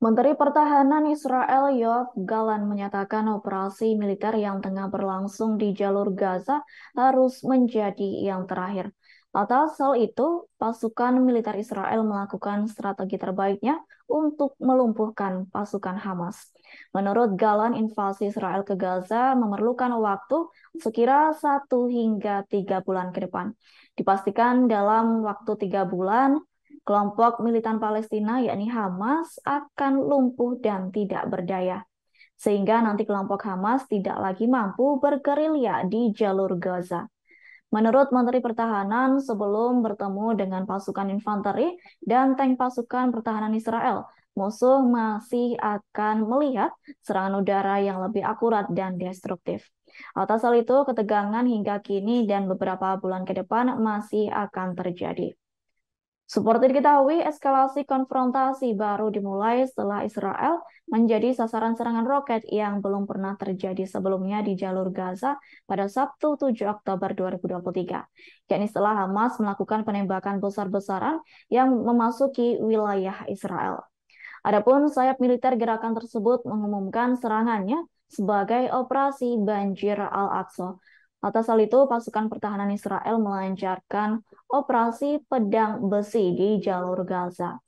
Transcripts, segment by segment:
Menteri Pertahanan Israel Yoav Galan menyatakan operasi militer yang tengah berlangsung di jalur Gaza harus menjadi yang terakhir. Atas hal itu, pasukan militer Israel melakukan strategi terbaiknya untuk melumpuhkan pasukan Hamas. Menurut Galan, invasi Israel ke Gaza memerlukan waktu sekira satu hingga tiga bulan ke depan. Dipastikan dalam waktu tiga bulan, Kelompok militan Palestina yakni Hamas akan lumpuh dan tidak berdaya sehingga nanti kelompok Hamas tidak lagi mampu bergerilya di jalur Gaza. Menurut Menteri Pertahanan, sebelum bertemu dengan pasukan infanteri dan tank pasukan pertahanan Israel, musuh masih akan melihat serangan udara yang lebih akurat dan destruktif. Atas hal itu, ketegangan hingga kini dan beberapa bulan ke depan masih akan terjadi. Seperti diketahui, eskalasi konfrontasi baru dimulai setelah Israel menjadi sasaran serangan roket yang belum pernah terjadi sebelumnya di jalur Gaza pada Sabtu 7 Oktober 2023, yakni setelah Hamas melakukan penembakan besar-besaran yang memasuki wilayah Israel. Adapun sayap militer gerakan tersebut mengumumkan serangannya sebagai operasi banjir Al-Aqsa Atas hal itu, pasukan pertahanan Israel melancarkan operasi pedang besi di jalur Gaza.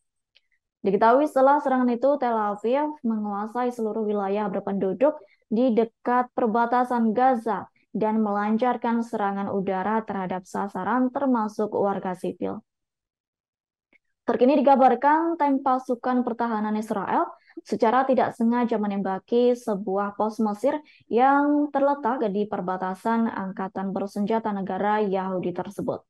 Diketahui setelah serangan itu, Tel Aviv menguasai seluruh wilayah berpenduduk di dekat perbatasan Gaza dan melancarkan serangan udara terhadap sasaran termasuk warga sipil. Terkini dikabarkan tank pasukan pertahanan Israel secara tidak sengaja menembaki sebuah pos Mesir yang terletak di perbatasan angkatan bersenjata negara Yahudi tersebut.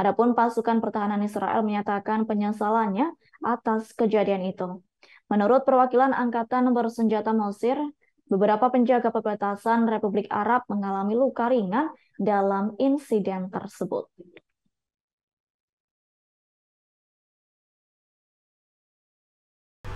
Adapun pasukan pertahanan Israel menyatakan penyesalannya atas kejadian itu. Menurut perwakilan angkatan bersenjata Mesir, beberapa penjaga perbatasan Republik Arab mengalami luka ringan dalam insiden tersebut.